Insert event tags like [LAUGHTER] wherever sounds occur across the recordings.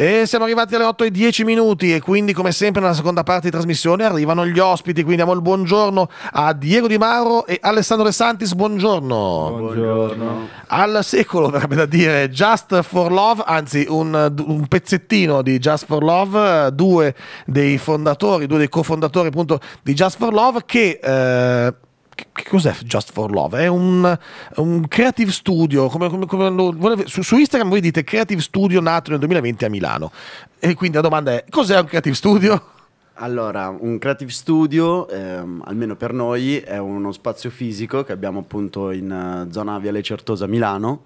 E siamo arrivati alle 8 e 10 minuti e quindi come sempre nella seconda parte di trasmissione arrivano gli ospiti, quindi diamo il buongiorno a Diego Di Mauro e Alessandro De Santis, buongiorno. Buongiorno. Al secolo, verrebbe da dire, Just for Love, anzi un, un pezzettino di Just for Love, due dei fondatori, due dei cofondatori appunto di Just for Love che... Eh, che cos'è Just for Love? È un, un creative studio, come, come, come lo, su, su, Instagram voi dite creative studio nato nel 2020 a Milano. E quindi la domanda è, cos'è un creative studio? Allora, un creative studio, ehm, almeno per noi, è uno spazio fisico che abbiamo appunto in uh, zona Viale Certosa Milano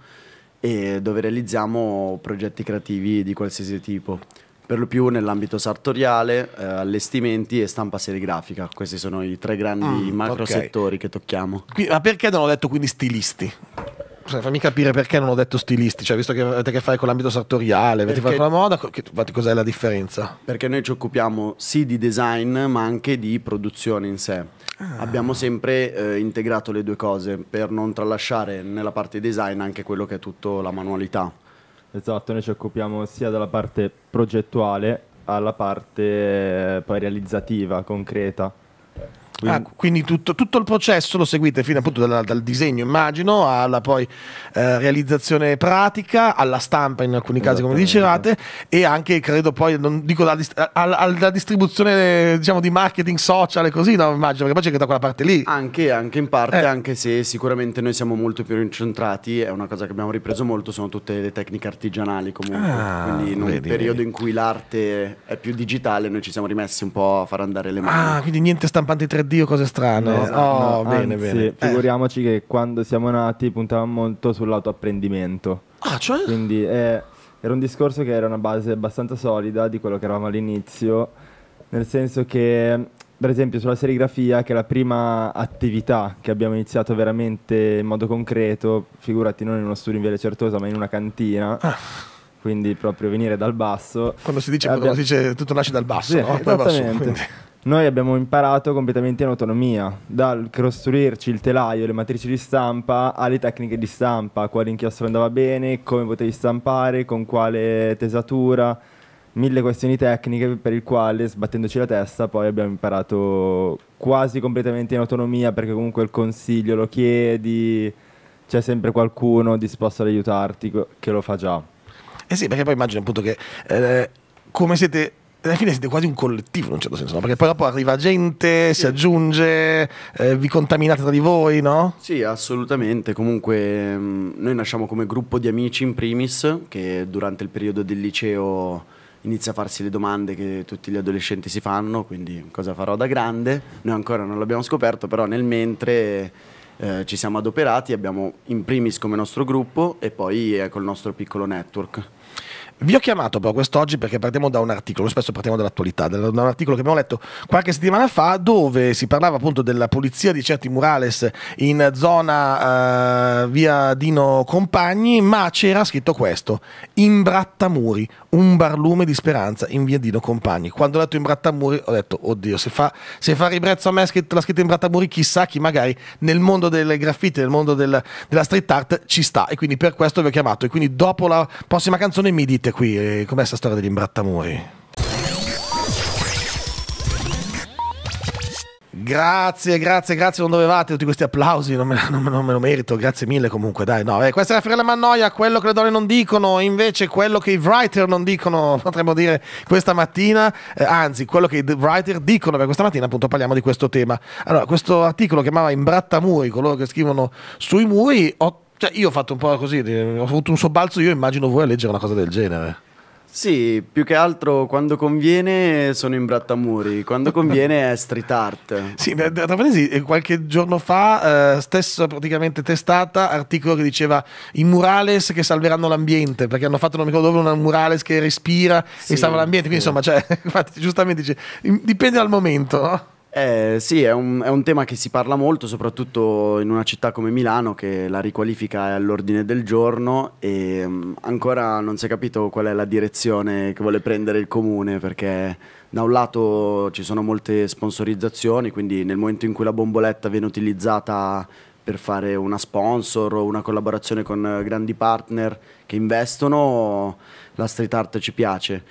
e dove realizziamo progetti creativi di qualsiasi tipo per lo più nell'ambito sartoriale, eh, allestimenti e stampa serigrafica. Questi sono i tre grandi mm, macro okay. settori che tocchiamo. Qui, ma perché non ho detto quindi stilisti? Cioè, fammi capire perché non ho detto stilisti, cioè visto che avete a che fare con l'ambito sartoriale, avete fatto la moda, che, cos'è la differenza? Perché noi ci occupiamo sì di design ma anche di produzione in sé. Ah. Abbiamo sempre eh, integrato le due cose per non tralasciare nella parte design anche quello che è tutto la manualità. Esatto, noi ci occupiamo sia della parte progettuale alla parte eh, poi realizzativa, concreta. Ah, quindi, ah, quindi tutto, tutto, il processo lo seguite fino appunto dal, dal disegno, immagino, alla poi eh, realizzazione pratica, alla stampa in alcuni casi, come dicevate, e anche credo poi, non dico alla, alla distribuzione diciamo di marketing social e così, no? Immagino, perché poi c'è anche da quella parte lì. Anche, anche in parte, eh. anche se sicuramente noi siamo molto più incentrati, è una cosa che abbiamo ripreso molto, sono tutte le tecniche artigianali comunque. Ah, quindi in un vedi, periodo vedi. in cui l'arte è più digitale, noi ci siamo rimessi un po' a far andare le ah, mani. Ah, quindi niente stampante 3D oddio, cose strane. Esatto. Oh, bene, Anzi, bene. Figuriamoci eh. che quando siamo nati puntavamo molto sull'autoapprendimento. Ah, cioè? Quindi eh, era un discorso che era una base abbastanza solida di quello che eravamo all'inizio, nel senso che per esempio sulla serigrafia, che è la prima attività che abbiamo iniziato veramente in modo concreto, figurati non in uno studio in Viale Certosa, ma in una cantina. Ah. Quindi proprio venire dal basso. Quando si dice, abbiamo... quando si dice tutto nasce dal basso, sì, no? Poi va su, noi abbiamo imparato completamente in autonomia, dal costruirci il telaio, le matrici di stampa, alle tecniche di stampa, quale inchiostro andava bene, come potevi stampare, con quale tesatura, mille questioni tecniche per il quale, sbattendoci la testa, poi abbiamo imparato quasi completamente in autonomia, perché comunque il consiglio lo chiedi, c'è sempre qualcuno disposto ad aiutarti che lo fa già. Eh sì, perché poi immagino appunto che eh, come siete alla fine siete quasi un collettivo in un certo senso, no? perché poi dopo arriva gente, sì. si aggiunge, eh, vi contaminate tra di voi, no? Sì, assolutamente. Comunque mm, noi nasciamo come gruppo di amici in primis, che durante il periodo del liceo inizia a farsi le domande che tutti gli adolescenti si fanno, quindi cosa farò da grande? Noi ancora non l'abbiamo scoperto, però nel mentre... Eh, ci siamo adoperati, abbiamo in primis come nostro gruppo e poi eh, col nostro piccolo network. Vi ho chiamato però quest'oggi perché partiamo da un articolo, spesso partiamo dall'attualità, da un articolo che abbiamo letto qualche settimana fa dove si parlava appunto della pulizia di certi murales in zona uh, via Dino Compagni, ma c'era scritto questo, Imbrattamuri, un barlume di speranza in via Dino Compagni. Quando ho letto Imbrattamuri ho detto, oddio, se fa, se fa ribrezzo a me la scritta Imbrattamuri, chissà chi magari nel mondo delle graffiti, nel mondo del, della street art ci sta e quindi per questo vi ho chiamato e quindi dopo la prossima canzone mi dite qui, eh, com'è sta storia degli imbrattamuri? Grazie, grazie, grazie, non dovevate tutti questi applausi, non me, [LAUGHS] non, non me lo merito, grazie mille comunque, dai, no, eh, questa è la Fiorella Mannoia, quello che le donne non dicono, invece quello che i writer non dicono, [LAUGHS] potremmo dire, questa mattina, eh, anzi, quello che i writer dicono, perché questa mattina appunto parliamo di questo tema. Allora, questo articolo chiamava Imbrattamuri, coloro che scrivono sui muri, cioè, io ho fatto un po' così, eh, ho avuto un sobbalzo, io immagino voi a leggere una cosa del genere. Sì, più che altro quando conviene sono in brattamuri, quando [LAUGHS] conviene è street art. Sì, tra parentesi, eh, qualche giorno fa, eh, stessa praticamente testata, articolo che diceva i murales che salveranno l'ambiente, perché hanno fatto non mi ricordo dove un murales che respira sì, e salva l'ambiente, quindi sì. insomma, cioè, [LAUGHS] infatti, giustamente dice, dipende dal momento, no? Eh, sì, è un, è un, tema che si parla molto, soprattutto in una città come Milano, che la riqualifica è all'ordine del giorno e mh, mm, ancora non si è capito qual è la direzione che vuole prendere il comune, perché da un lato ci sono molte sponsorizzazioni, quindi nel momento in cui la bomboletta viene utilizzata per fare una sponsor o una collaborazione con grandi partner che investono, la street art ci piace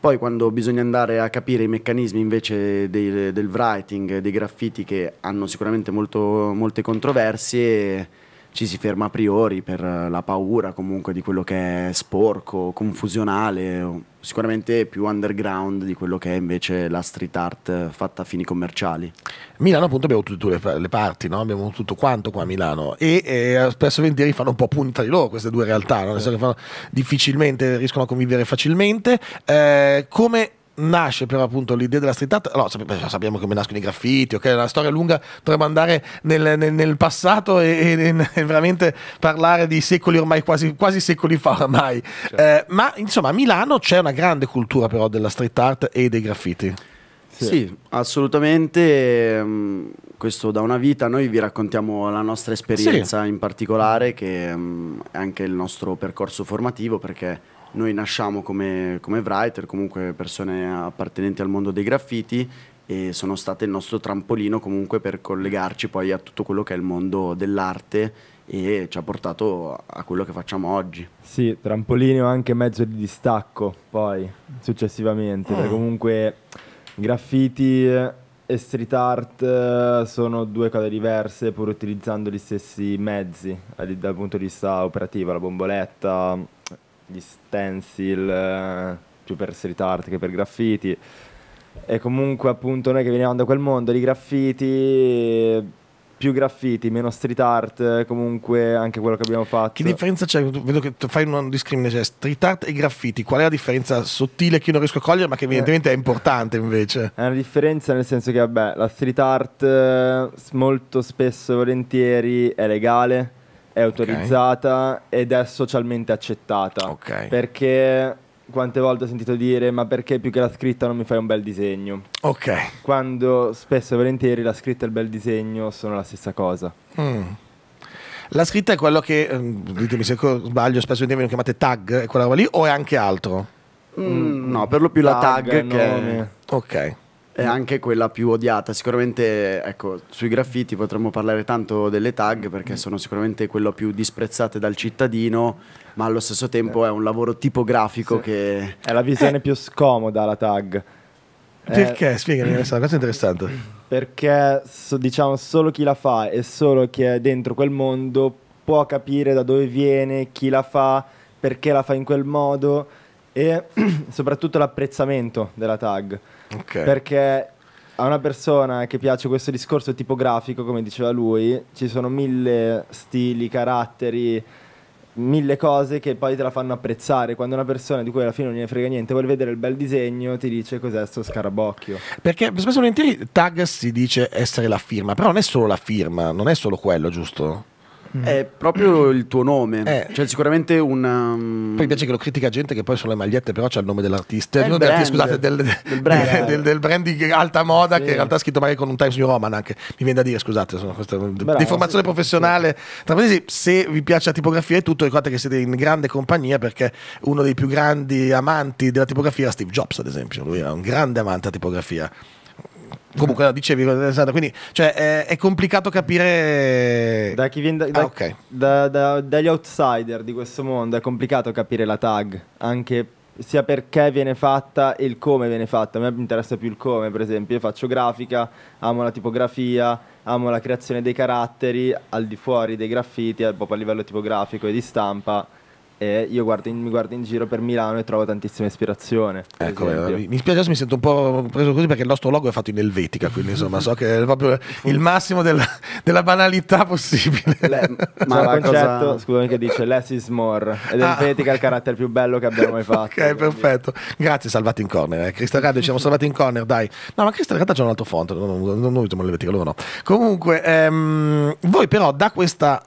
poi quando bisogna andare a capire i meccanismi invece dei, del writing, dei graffiti che hanno sicuramente molto, molte controversie, ci si ferma a priori per eh, la paura comunque di quello che è sporco, confusionale, sicuramente più underground di quello che è invece la street art fatta a fini commerciali. Milano appunto abbiamo tutte le, le parti, no? abbiamo tutto quanto qua a Milano e eh, spesso e volentieri fanno un po' punta di loro queste due realtà, no? fanno, difficilmente riescono a convivere facilmente. Eh, come nasce però appunto l'idea della street art, no, sappiamo come nascono i graffiti, ok, è una storia lunga, potremmo andare nel, nel, nel passato e, e, e, veramente parlare di secoli ormai, quasi, quasi secoli fa ormai, certo. eh, ma insomma a Milano c'è una grande cultura però della street art e dei graffiti. Sì. sì, assolutamente. Mm, questo da una vita, noi vi raccontiamo la nostra esperienza sì. in particolare, che mm, è anche il nostro percorso formativo, perché noi nasciamo come, come writer, comunque persone appartenenti al mondo dei graffiti e sono state il nostro trampolino comunque per collegarci poi a tutto quello che è il mondo dell'arte e ci ha portato a quello che facciamo oggi. Sì, trampolino anche mezzo di distacco poi successivamente, mm. perché comunque graffiti e street art eh, sono due cose diverse pur utilizzando gli stessi mezzi eh, dal punto di vista operativo, la bomboletta gli stencil eh, più per street art che per graffiti. E comunque appunto noi che veniamo da quel mondo di graffiti più graffiti, meno street art, comunque anche quello che abbiamo fatto. Che differenza c'è? Vedo che fai una discrimine, cioè street art e graffiti, qual è la differenza sottile che io non riesco a cogliere ma che eh. evidentemente eh. è importante invece? È una differenza nel senso che vabbè, la street art eh, molto spesso e volentieri è legale, è autorizzata okay. ed è socialmente accettata. Okay. Perché quante volte ho sentito dire ma perché più che la scritta non mi fai un bel disegno? Ok. Quando spesso e volentieri la scritta e il bel disegno sono la stessa cosa. Mm. La scritta è quello che, mm, ditemi se sbaglio, spesso vengono chiamate tag, è quella roba lì o è anche altro? Mm, mm no, per lo più tag, la tag. Che... Ok è mm. anche quella più odiata. Sicuramente, ecco, sui graffiti potremmo parlare tanto delle tag perché mm. sono sicuramente quello più disprezzate dal cittadino, ma allo stesso tempo è un lavoro tipografico sì. che... È la visione eh. più scomoda la tag. Perché? Eh, Spiegami, è una cosa interessante. Perché diciamo solo chi la fa e solo chi è dentro quel mondo può capire da dove viene, chi la fa, perché la fa in quel modo e [CLEARS THROAT] soprattutto l'apprezzamento della tag. Okay. Perché a una persona che piace questo discorso tipografico, come diceva lui, ci sono mille stili, caratteri, mille cose che poi te la fanno apprezzare. Quando una persona di cui alla fine non ne frega niente vuole vedere il bel disegno, ti dice cos'è sto scarabocchio. Perché spesso volentieri tag si dice essere la firma, però non è solo la firma, non è solo quello, giusto? Mm. È proprio mm. il tuo nome, eh. cioè sicuramente un. Um, poi mi piace che lo critica gente che poi sulle magliette, però c'è il nome dell'artista. Il eh, brand. Scusate, del, del, brand. [LAUGHS] del, del brand di alta moda sì. che in realtà è scritto magari con un Times New Roman anche. Mi viene da dire, scusate, sono questa Bravo, deformazione sì, professionale. Sì. Tra parentesi, se vi piace la tipografia e tutto, ricordate che siete in grande compagnia perché uno dei più grandi amanti della tipografia era Steve Jobs, ad esempio. Lui era un grande amante della tipografia. Comunque, no, dicevi, quindi cioè, è, è, complicato capire. Da chi viene da, da, ah, okay. da, dagli outsider di questo mondo è complicato capire la tag, anche sia perché viene fatta e il come viene fatta. A me interessa più il come, per esempio. Io faccio grafica, amo la tipografia, amo la creazione dei caratteri al di fuori dei graffiti, proprio a livello tipografico e di stampa e io guardo in, mi guardo in giro per Milano e trovo tantissima ispirazione. Ecco, eh, mi spiace, adesso mi sento un po' preso così perché il nostro logo è fatto in Elvetica, quindi insomma so che è proprio il massimo della, della banalità possibile. Le, ma [LAUGHS] il cioè, concetto, cosa... scusami, che dice less is more ed ah, Elvetica è il carattere più bello che abbiamo mai [LAUGHS] fatto. Ok, perfetto. Grazie, salvati in corner. Eh. Crystal Radio, ci siamo salvati in corner, dai. No, ma Crystal Radio c'è un altro font, non, non, non usiamo l'Elvetica, loro no. Comunque, ehm, voi però da questa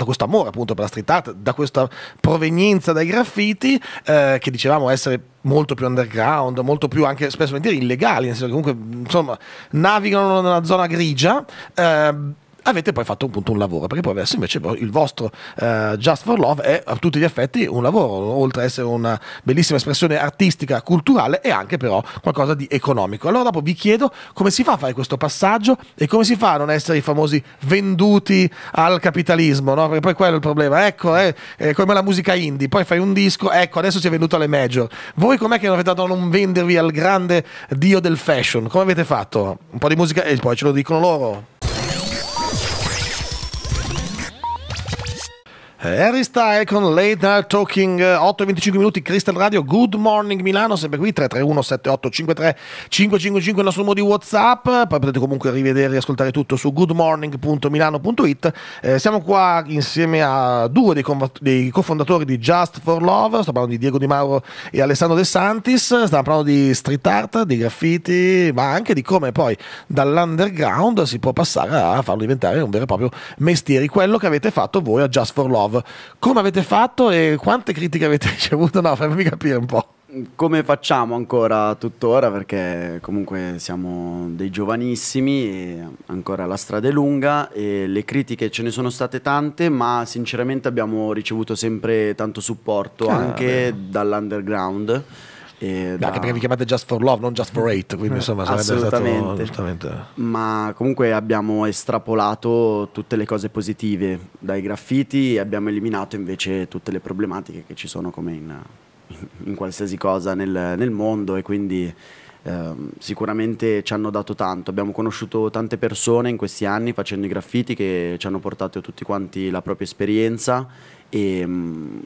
da questo amore appunto per la street art, da questa provenienza dai graffiti eh, che dicevamo essere molto più underground, molto più anche spesso illegali, nel senso che comunque insomma navigano nella zona grigia. Eh, avete poi fatto appunto un lavoro, perché poi adesso invece il vostro uh, Just for Love è a tutti gli effetti un lavoro, oltre ad essere una bellissima espressione artistica, culturale è anche però qualcosa di economico. Allora dopo vi chiedo come si fa a fare questo passaggio e come si fa a non essere i famosi venduti al capitalismo, no? perché poi quello è il problema, ecco, eh, è come la musica indie, poi fai un disco, ecco, adesso si è venduto alle major. Voi com'è che non avete dato a non vendervi al grande dio del fashion? Come avete fatto? Un po' di musica e poi ce lo dicono loro. Harry Style con Late Night Talking 8 eh, e 25 minuti Crystal Radio Good Morning Milano sempre qui 331 7853 555 il nostro numero di Whatsapp poi potete comunque rivedere e ascoltare tutto su goodmorning.milano.it eh, siamo qua insieme a due dei, dei, cofondatori di Just for Love sto parlando di Diego Di Mauro e Alessandro De Santis stiamo parlando di street art di graffiti ma anche di come poi dall'underground si può passare a farlo diventare un vero e proprio mestiere quello che avete fatto voi a Just for Love Love. Come avete fatto e quante critiche avete [LAUGHS] ricevuto? No, fammi capire un po' come facciamo ancora tuttora perché comunque siamo dei giovanissimi e ancora la strada è lunga e le critiche ce ne sono state tante ma sinceramente abbiamo ricevuto sempre tanto supporto ah, anche dall'underground e da... perché vi chiamate Just for Love, non Just for Hate, quindi eh, insomma sarebbe stato giustamente. Ma comunque abbiamo estrapolato tutte le cose positive dai graffiti e abbiamo eliminato invece tutte le problematiche che ci sono come in, in qualsiasi cosa nel, nel, mondo e quindi eh, sicuramente ci hanno dato tanto. Abbiamo conosciuto tante persone in questi anni facendo i graffiti che ci hanno portato tutti quanti la propria esperienza e mm,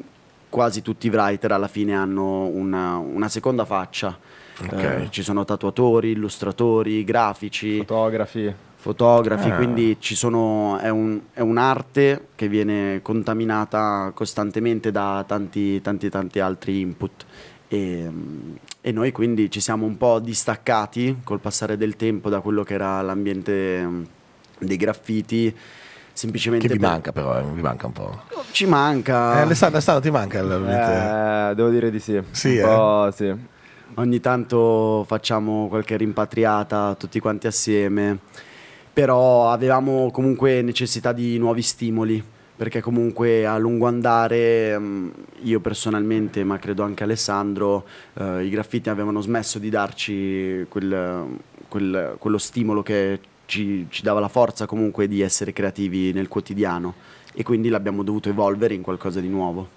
quasi tutti i writer alla fine hanno una, una seconda faccia. Okay. Eh, ci sono tatuatori, illustratori, grafici, fotografi. Fotografi, ah. quindi sono, è, un, è, un'arte che viene contaminata costantemente da tanti, tanti, tanti altri input. E, ehm, e, noi quindi ci siamo un po' distaccati col passare del tempo da quello che era l'ambiente ehm, dei graffiti semplicemente... Che vi per... manca però, eh, vi manca un po'. Ci manca... Eh, Alessandro, Alessandro ti manca eh, Devo dire di sì. Sì, eh? sì. Ogni tanto facciamo qualche rimpatriata tutti quanti assieme, però avevamo comunque necessità di nuovi stimoli perché comunque a lungo andare mm, io personalmente, ma credo anche Alessandro, eh, i graffiti avevano smesso di darci quel, quel, quello stimolo che ci, ci dava la forza comunque di essere creativi nel quotidiano e quindi l'abbiamo dovuto evolvere in qualcosa di nuovo.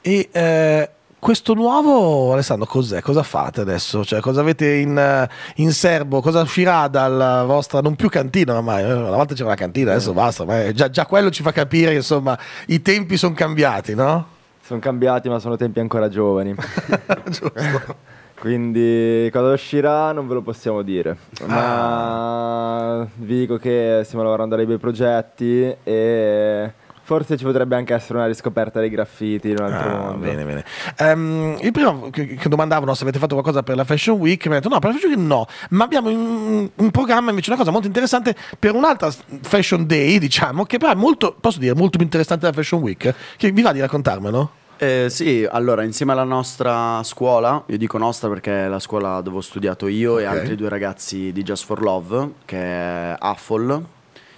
E eh, questo nuovo, Alessandro, cos'è? Cosa fate adesso? Cioè, cosa avete in, eh, in, serbo? Cosa uscirà dalla vostra, non più cantina ormai, eh, una volta c'era la cantina, adesso eh. basta, ormai, eh, già, già, quello ci fa capire, insomma, i tempi sono cambiati, no? Sono cambiati, ma sono tempi ancora giovani. [LAUGHS] Giusto. [LAUGHS] Quindi quando uscirà non ve lo possiamo dire, ma ah. vi dico che stiamo lavorando a dei bei progetti e forse ci potrebbe anche essere una riscoperta dei graffiti in un altro ah, mondo. Bene, bene. Um, io prima che, che, domandavano se avete fatto qualcosa per la Fashion Week, mi ha detto no, per la Fashion Week no, ma abbiamo un, in programma invece una cosa molto interessante per un'altra Fashion Day, diciamo, che però è molto, posso dire, molto più interessante della Fashion Week, che vi va di raccontarmelo? Eh, sì, allora insieme alla nostra scuola, io dico nostra perché è la scuola dove ho studiato io okay. e altri due ragazzi di Just for Love, che è AFOL,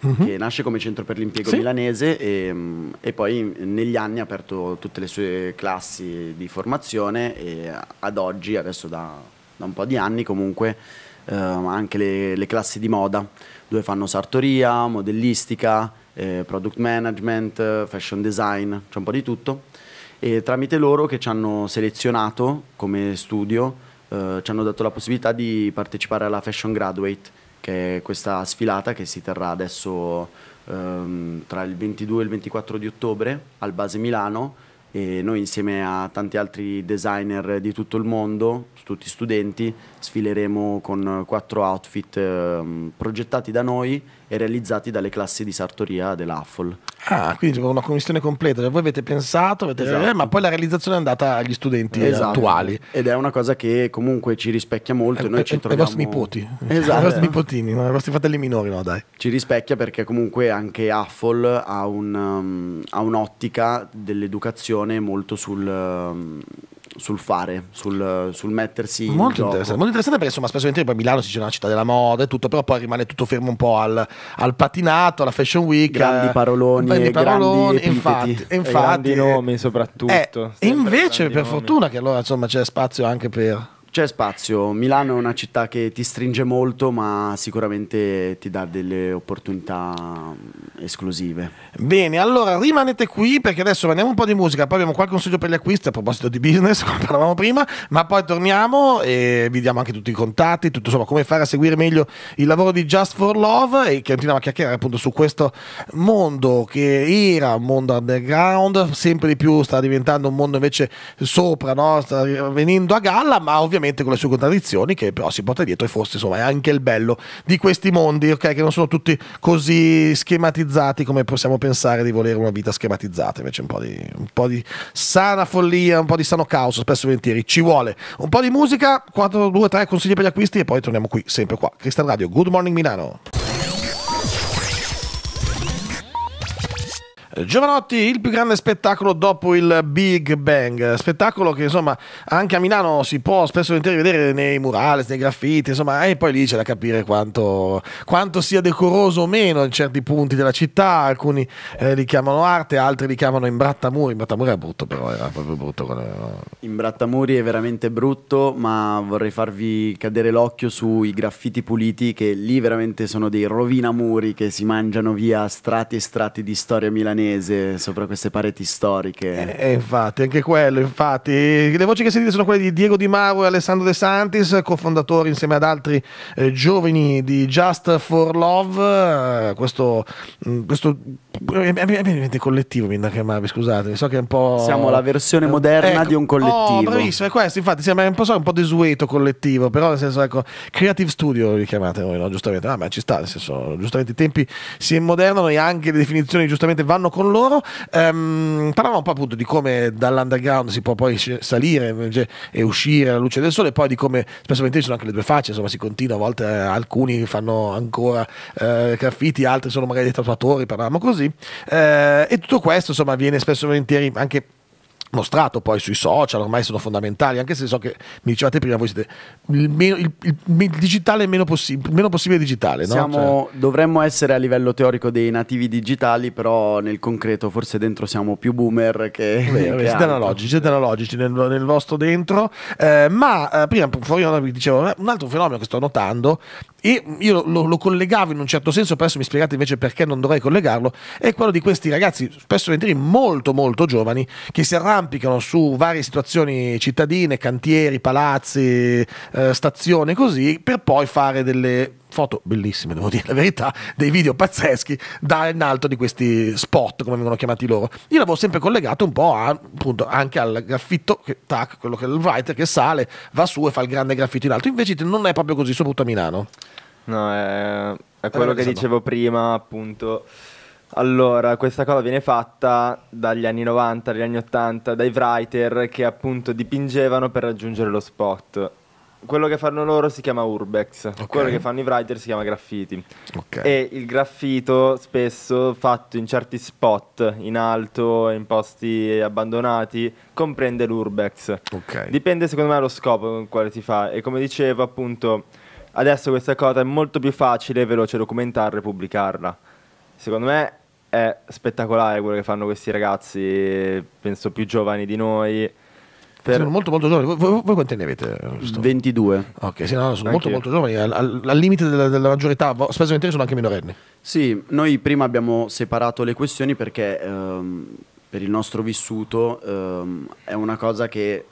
mm-hmm. che nasce come centro per l'impiego sì. milanese e, e, poi negli anni ha aperto tutte le sue classi di formazione e ad oggi, adesso da, da un po' di anni comunque, eh, anche le, le classi di moda dove fanno sartoria, modellistica, eh, product management, fashion design, c'è un po' di tutto e tramite loro che ci hanno selezionato come studio eh, ci hanno dato la possibilità di partecipare alla Fashion Graduate che è questa sfilata che si terrà adesso ehm, tra il 22 e il 24 di ottobre al Base Milano e noi insieme a tanti altri designer di tutto il mondo, tutti studenti, sfileremo con quattro outfit eh, progettati da noi e realizzati dalle classi di sartoria dell'Affol. Ah, quindi una commissione completa, cioè voi avete pensato, avete esatto. eh, ma poi la realizzazione è andata agli studenti eh, esatto. attuali. Ed è una cosa che comunque ci rispecchia molto. Eh, noi eh, ci eh, troviamo... I vostri nipoti, esatto. i vostri nipotini, i vostri fratelli minori, no dai. Ci rispecchia perché comunque anche Affol ha, un, um, ha un'ottica dell'educazione molto sul... Um, sul fare, sul, sul mettersi molto interessante, molto interessante, perché insomma spesso poi Milano si dice una città della moda e tutto, però poi rimane tutto fermo un po' al, al patinato, alla fashion week. Grandi paroloni, grandi paroloni, grandi infatti, infatti grandi nomi soprattutto. Eh, invece per fortuna che allora insomma c'è spazio anche per... C'è spazio, Milano è una città che ti stringe molto ma sicuramente ti dà delle opportunità mm, esclusive. Bene, allora rimanete qui perché adesso andiamo un po' di musica, poi abbiamo qualche consiglio per gli acquisti a proposito di business, [LAUGHS] come parlavamo prima, ma poi torniamo e vi diamo anche tutti i contatti, tutto insomma come fare a seguire meglio il lavoro di Just for Love e continuiamo a chiacchierare appunto su questo mondo che era un mondo underground, sempre di più sta diventando un mondo invece sopra, no? sta venendo a galla, ma ovviamente ovviamente con le sue contraddizioni che però si porta dietro e forse insomma è anche il bello di questi mondi, ok? Che non sono tutti così schematizzati come possiamo pensare di volere una vita schematizzata, invece un po' di, un po di sana follia, un po' di sano caos, spesso e volentieri ci vuole. Un po' di musica, 4, 2, 3 consigli per gli acquisti e poi torniamo qui sempre qua. Cristian Radio, Good Morning Milano. Giovanotti, il più grande spettacolo dopo il Big Bang, spettacolo che insomma anche a Milano si può spesso vedere nei murales, nei graffiti, insomma, e poi lì c'è da capire quanto, quanto, sia decoroso o meno in certi punti della città, alcuni eh, li chiamano arte, altri li chiamano imbrattamuri, imbrattamuri è brutto però, era proprio brutto. Con... Imbrattamuri è veramente brutto, ma vorrei farvi cadere l'occhio sui graffiti puliti che lì veramente sono dei rovinamuri che si mangiano via strati e strati di storia milanese milanese sopra queste pareti storiche. E, eh, e infatti, anche quello, infatti. Le voci che sentite sono quelle di Diego Di Mauro e Alessandro De Santis, cofondatori insieme ad altri eh, giovani di Just for Love, eh, questo, mh, mm, questo ambiente eh, collettivo mi da chiamarvi, scusate, so che è un po'... Siamo la versione moderna ecco, di un oh, collettivo. Oh, bravissimo, è questo, infatti sembra un po', so, un po' desueto collettivo, però nel senso, ecco, Creative Studio li chiamate voi, no? giustamente, ah, ma ci sta, nel senso, giustamente i tempi si modernano e anche le definizioni giustamente vanno parlavano con loro, ehm, parlavano un po' appunto di come dall'underground si può poi salire e uscire alla luce del sole, e poi di come spesso ci sono anche le due facce, insomma si continua, a volte eh, alcuni fanno ancora eh, graffiti, altri sono magari dei tatuatori, parlavamo così. Eh, e tutto questo insomma viene spesso e volentieri anche mostrato poi sui social, ormai sono fondamentali, anche se so che mi dicevate prima voi siete il, meno, il, il, il digitale meno, possi meno, possibile digitale. No? Siamo, cioè... Dovremmo essere a livello teorico dei nativi digitali, però nel concreto forse dentro siamo più boomer che... Vero, che siete analogici, siete analogici nel, nel vostro dentro, eh, ma eh, prima fuori vi dicevo un altro fenomeno che sto notando e io lo, lo, collegavo in un certo senso, adesso mi spiegate invece perché non dovrei collegarlo, è quello di questi ragazzi spesso e molto molto giovani che si arrabbiano rampicano su varie situazioni cittadine, cantieri, palazzi, eh, stazioni, così, per poi fare delle foto bellissime, devo dire la verità, dei video pazzeschi da in alto di questi spot, come vengono chiamati loro. Io l'avevo sempre collegato un po' a, appunto, anche al graffito, che, tac, quello che è il writer che sale, va su e fa il grande graffito in alto. Invece non è proprio così, soprattutto a Milano. No, è, è quello allora, che dicevo prima, appunto. Allora, questa cosa viene fatta dagli anni 90, dagli anni 80, dai writer che appunto dipingevano per raggiungere lo spot. Quello che fanno loro si chiama urbex, okay. quello che fanno i writer si chiama graffiti. Okay. E il graffito spesso fatto in certi spot, in alto, in posti abbandonati, comprende l'urbex. Okay. Dipende secondo me dallo scopo con quale si fa e come dicevo appunto adesso questa cosa è molto più facile e veloce documentarla e pubblicarla secondo me è spettacolare quello che fanno questi ragazzi, penso più giovani di noi. Per... Sono molto molto giovani, voi, voi, voi quanti ne avete? Sto? 22. Ok, sì, no, sono molto molto giovani, al, al, limite della, della maggior età, spesso in sono anche minorenni. Sì, noi prima abbiamo separato le questioni perché ehm, per il nostro vissuto ehm, è una cosa che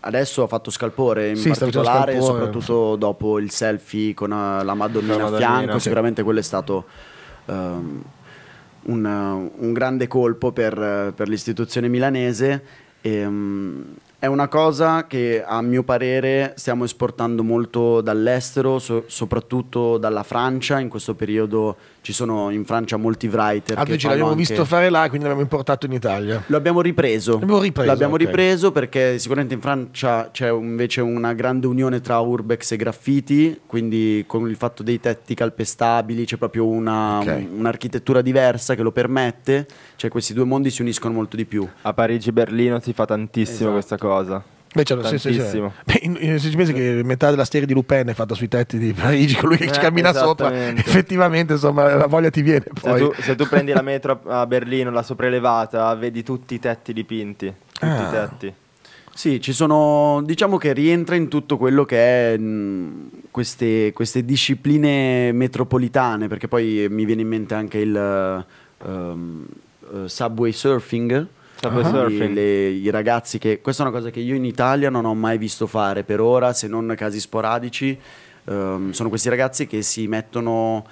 adesso ha fatto scalpore in sì, particolare, scalpore. soprattutto dopo il selfie con eh, la Madonnina, a fianco, sì. sicuramente quello è stato um, ehm, un, un, grande colpo per, per l'istituzione milanese. E, um, è una cosa che a mio parere stiamo esportando molto dall'estero, so- soprattutto dalla Francia. In questo periodo ci sono in Francia molti writer. Ah, che ce l'abbiamo anche... visto fare là, quindi l'abbiamo importato in Italia. Lo abbiamo ripreso. L'abbiamo ripreso, l'abbiamo okay. ripreso perché sicuramente in Francia c'è invece una grande unione tra urbex e graffiti, quindi con il fatto dei tetti calpestabili c'è proprio una, okay. un'architettura diversa che lo permette. Cioè questi due mondi si uniscono molto di più. A Parigi e Berlino si fa tantissimo esatto. questa cosa cosa. Beh, certo, sì, sì, sì. Beh, se ci pensi che metà della serie di Lupin è fatta sui tetti di Parigi, colui che eh, ci cammina sopra, effettivamente insomma, la voglia ti viene. Se tu, se tu, prendi la metro a Berlino, la sopraelevata, vedi tutti i tetti dipinti. Tutti ah. i tetti. Sì, ci sono, diciamo che rientra in tutto quello che è mh, mm, queste, queste, discipline metropolitane, perché poi mi viene in mente anche il um, uh, subway surfing Subway ah. I ragazzi che... Questa è una cosa che io in Italia non ho mai visto fare per ora, se non casi sporadici. Um, sono questi ragazzi che si mettono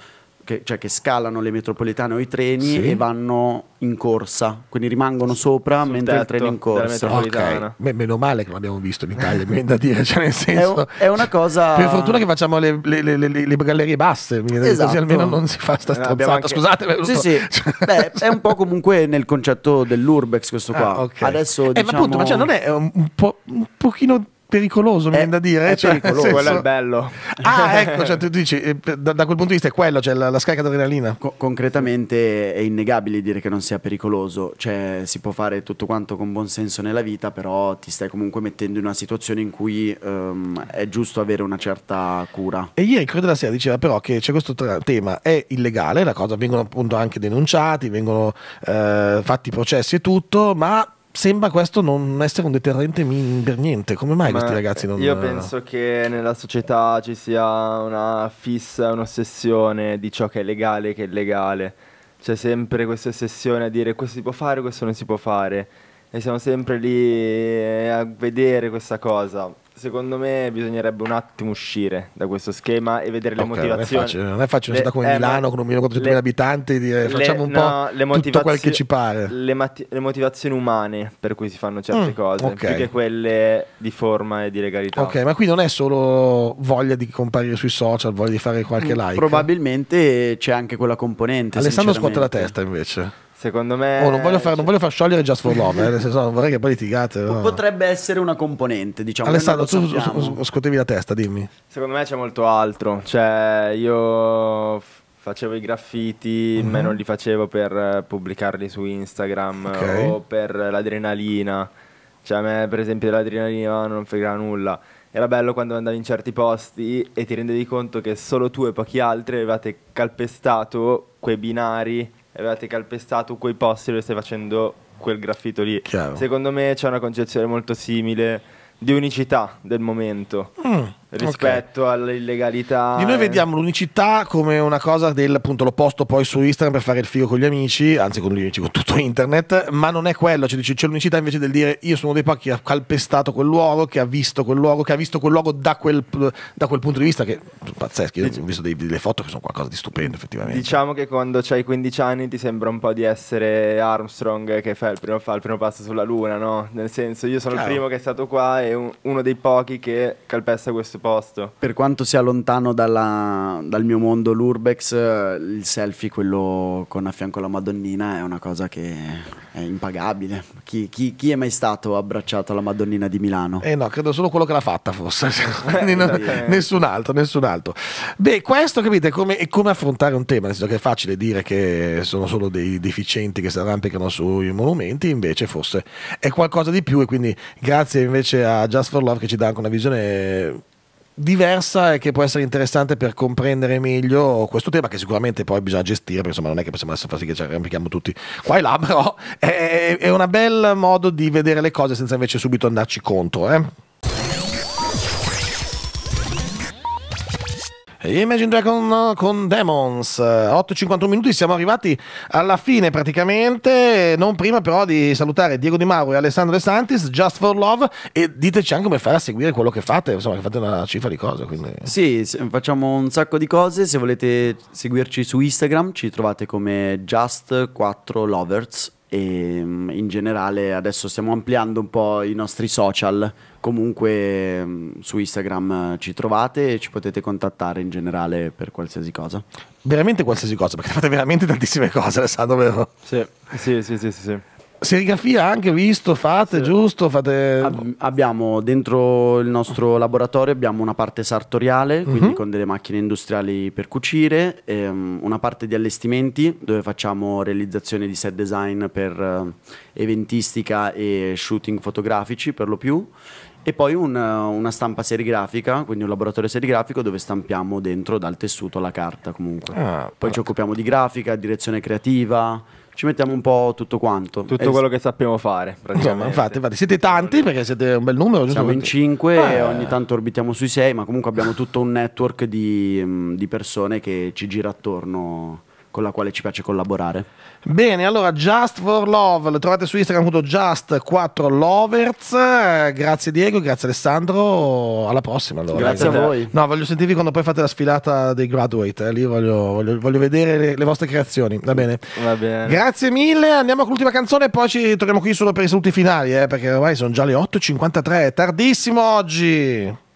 che, cioè che scalano le metropolitane o i treni sì. e vanno in corsa, quindi rimangono sopra Sul mentre il treno è in corsa. Okay. Beh, meno male che l'abbiamo visto in Italia, [LAUGHS] mi da dire, cioè nel senso, è, una cosa... Per fortuna che facciamo le, le, le, le gallerie basse, esatto. così almeno non si fa sta eh, stronzata, anche... scusate. Sì, sì. [LAUGHS] Cioè, Beh, è un po' comunque nel concetto dell'urbex questo ah, qua. Ah, okay. Adesso, diciamo... eh, ma appunto, ma cioè diciamo non è un, po', un pochino pericoloso, mi viene da dire. È cioè, pericoloso, senso... quello è il bello. Ah, [LAUGHS] ecco, cioè, tu dici, eh, da, da, quel punto di vista è quello, cioè la, la scarica d'adrenalina. Co- concretamente è innegabile dire che non sia pericoloso, cioè si può fare tutto quanto con buon senso nella vita, però ti stai comunque mettendo in una situazione in cui um, è giusto avere una certa cura. E ieri Corriere della Sera diceva però che c'è questo tra- tema, è illegale la cosa, vengono appunto anche denunciati, vengono eh, fatti processi e tutto, ma sembra questo non essere un deterrente per niente. Come mai eh, Ma questi ragazzi non... Io penso che nella società ci sia una fissa, un'ossessione di ciò che è legale e che è illegale. C'è sempre questa ossessione a dire questo si può fare, questo non si può fare. E siamo sempre lì eh, a vedere questa cosa secondo me bisognerebbe un attimo uscire da questo schema e vedere le okay, motivazioni. Non è facile, non è facile le, una città come eh, Milano con 1.400.000 abitanti dire facciamo un no, po' tutto quel che ci pare. Le, le, motivazioni umane per cui si fanno certe mm, cose, okay. più che quelle di forma e di legalità. Ok, ma qui non è solo voglia di comparire sui social, voglia di fare qualche mm, like. Probabilmente c'è anche quella componente. Alessandro scuote la testa invece. Secondo me. Oh, non, voglio far, non, voglio far, sciogliere Just for Love, eh, nel senso, non vorrei che poi litigate. No. Potrebbe essere una componente, diciamo. Alessandro, tu scuotevi la testa, dimmi. Secondo me c'è molto altro. Cioè, io facevo i graffiti, mm-hmm. ma non li facevo per eh, pubblicarli su Instagram okay. o per l'adrenalina. Cioè, a me, per esempio, l'adrenalina non frega nulla. Era bello quando andavi in certi posti e ti rendevi conto che solo tu e pochi altri avevate calpestato quei binari avevate calpestato quei posti dove stai facendo quel graffito lì. Chiaro. Secondo me c'è una concezione molto simile di unicità del momento. Mm rispetto okay. all'illegalità. Di noi eh. vediamo l'unicità come una cosa del appunto l'ho posto poi su Instagram per fare il figo con gli amici, anzi con gli amici con tutto internet, ma non è quello, cioè dice, c'è l'unicità invece del dire io sono uno dei pochi che ha calpestato quel luogo, che ha visto quel luogo, che ha visto quel luogo da quel, da quel punto di vista che pazzeschi, ho visto dei, delle foto che sono qualcosa di stupendo effettivamente. Diciamo che quando hai 15 anni ti sembra un po' di essere Armstrong che fa il primo, fa il primo passo sulla luna, no? Nel senso io sono Chiaro. il primo che è stato qua e un, uno dei pochi che calpesta questo questo posto. Per quanto sia lontano dalla, dal mio mondo l'urbex, eh, il selfie, quello con a fianco la Madonnina, è una cosa che è impagabile. Chi, chi, chi è mai stato abbracciato alla Madonnina di Milano? Eh no, credo solo quello che l'ha fatta forse. Eh, [LAUGHS] non, eh. nessun altro, nessun altro. Beh, questo capite come, è come affrontare un tema, nel senso che è facile dire che sono solo dei deficienti che si arrampicano sui monumenti, invece forse è qualcosa di più e quindi grazie invece a Just for Love che ci dà anche una visione diversa e che può essere interessante per comprendere meglio questo tema che sicuramente poi bisogna gestire perché insomma non è che possiamo adesso far sì che ci arrampichiamo tutti qua e là però è, è un bel modo di vedere le cose senza invece subito andarci contro eh? Imagine Dragon con Demons 8.51 minuti siamo arrivati alla fine praticamente non prima però di salutare Diego Di Mauro e Alessandro De Santis Just For Love e diteci anche come fare a seguire quello che fate insomma che fate una cifra di cose quindi. sì facciamo un sacco di cose se volete seguirci su Instagram ci trovate come Just 4 Lovers e ehm, in generale adesso stiamo ampliando un po' i nostri social comunque ehm, su Instagram eh, ci trovate e ci potete contattare in generale per qualsiasi cosa veramente qualsiasi cosa perché fate veramente tantissime cose Alessandro vero? sì sì sì sì, sì. sì. Serigrafia anche visto, fate, sì. giusto? Fate... abbiamo dentro il nostro laboratorio una parte sartoriale, quindi mm -hmm. con delle macchine industriali per cucire, ehm, una parte di allestimenti dove facciamo realizzazione di set design per eh, eventistica e shooting fotografici per lo più, e poi una, una stampa serigrafica, quindi un laboratorio serigrafico dove stampiamo dentro dal tessuto la carta comunque. Ah, poi ci occupiamo di grafica, direzione creativa, ci mettiamo un po' tutto quanto. Tutto quello che sappiamo fare. Insomma, infatti, infatti, siete tanti perché siete un bel numero. Siamo in 5 eh. e ogni tanto orbitiamo sui 6, ma comunque abbiamo tutto un network di, di persone che ci gira attorno con la quale ci piace collaborare. Bene, allora Just for Love, lo trovate su Instagram con Just4Lovers. Eh, grazie Diego, grazie Alessandro, alla prossima allora. Grazie, a voi. No, voglio sentirvi quando poi fate la sfilata dei graduate, eh. lì voglio, voglio, voglio vedere le, le, vostre creazioni, va bene. va bene? Grazie mille, andiamo con l'ultima canzone e poi ci torniamo qui solo per i saluti finali, eh, perché ormai sono già le 8.53, È tardissimo oggi.